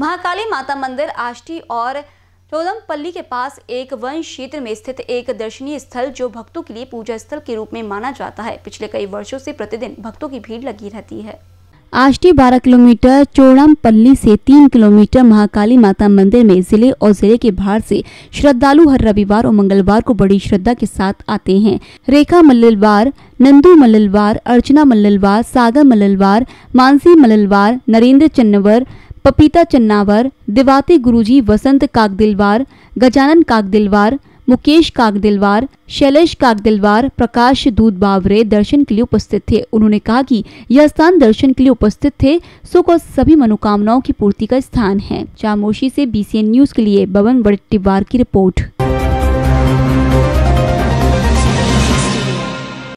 महाकाली माता मंदिर आष्टी और पल्ली के पास एक वन क्षेत्र में स्थित एक दर्शनीय स्थल जो भक्तों के लिए पूजा स्थल के रूप में माना जाता है पिछले कई वर्षों से प्रतिदिन भक्तों की भीड़ लगी रहती है आष्टी 12 किलोमीटर चोड़ामपल्ली से 3 किलोमीटर महाकाली माता मंदिर में जिले और जिले के बाहर से श्रद्धालु हर रविवार और मंगलवार को बड़ी श्रद्धा के साथ आते हैं रेखा मल्लवार नंदू मल्लवार अर्चना मल्लवार सागर मल्लवार मानसी मल्लवार नरेंद्र चन्नवर पपीता चन्नावर दिवाती गुरुजी वसंत कागदिलवार गजानन कागदिलवार मुकेश कागदिलवार शैलेश कागदिलवार प्रकाश दूध बावरे दर्शन के लिए उपस्थित थे उन्होंने कहा कि यह स्थान दर्शन के लिए उपस्थित थे सुख और सभी मनोकामनाओं की पूर्ति का स्थान है चामोशी से बीसीएन न्यूज के लिए बबन बड़ट्टीवार की रिपोर्ट